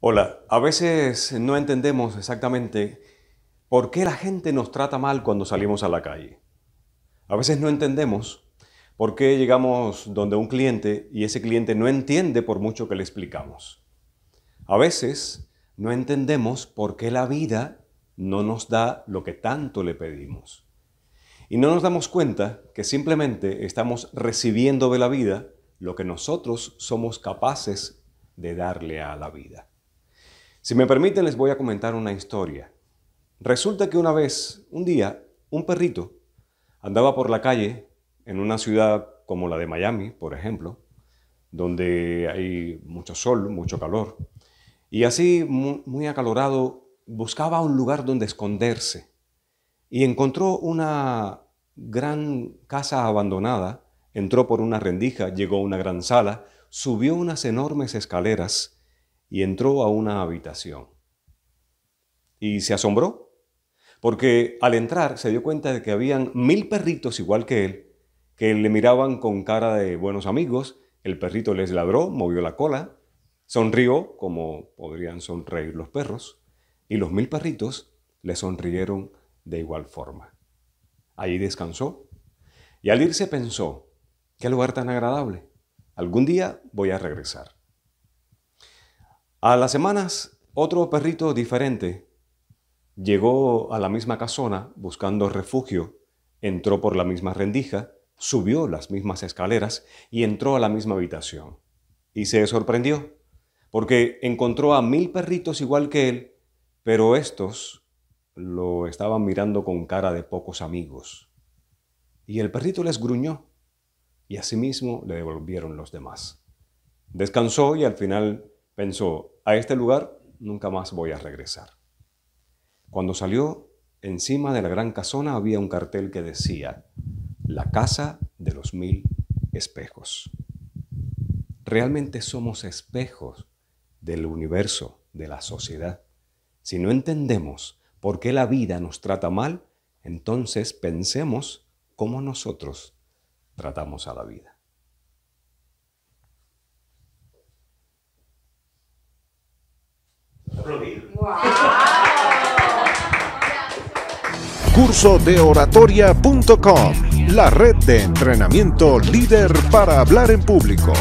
Hola, a veces no entendemos exactamente por qué la gente nos trata mal cuando salimos a la calle. A veces no entendemos por qué llegamos donde un cliente y ese cliente no entiende por mucho que le explicamos. A veces no entendemos por qué la vida no nos da lo que tanto le pedimos. Y no nos damos cuenta que simplemente estamos recibiendo de la vida lo que nosotros somos capaces de darle a la vida. Si me permiten, les voy a comentar una historia. Resulta que una vez, un día, un perrito andaba por la calle en una ciudad como la de Miami, por ejemplo, donde hay mucho sol, mucho calor, y así, muy acalorado, buscaba un lugar donde esconderse y encontró una gran casa abandonada, entró por una rendija, llegó a una gran sala, subió unas enormes escaleras, y entró a una habitación. Y se asombró, porque al entrar se dio cuenta de que habían mil perritos igual que él, que le miraban con cara de buenos amigos, el perrito les ladró, movió la cola, sonrió como podrían sonreír los perros, y los mil perritos le sonrieron de igual forma. Allí descansó y al irse pensó, qué lugar tan agradable, algún día voy a regresar. A las semanas, otro perrito diferente llegó a la misma casona buscando refugio, entró por la misma rendija, subió las mismas escaleras y entró a la misma habitación. Y se sorprendió, porque encontró a mil perritos igual que él, pero estos lo estaban mirando con cara de pocos amigos. Y el perrito les gruñó, y asimismo le devolvieron los demás. Descansó y al final Pensó, a este lugar nunca más voy a regresar. Cuando salió, encima de la gran casona había un cartel que decía, la casa de los mil espejos. Realmente somos espejos del universo, de la sociedad. Si no entendemos por qué la vida nos trata mal, entonces pensemos cómo nosotros tratamos a la vida. cursodeoratoria.com, Curso de oratoria.com, la red de entrenamiento líder para hablar en público.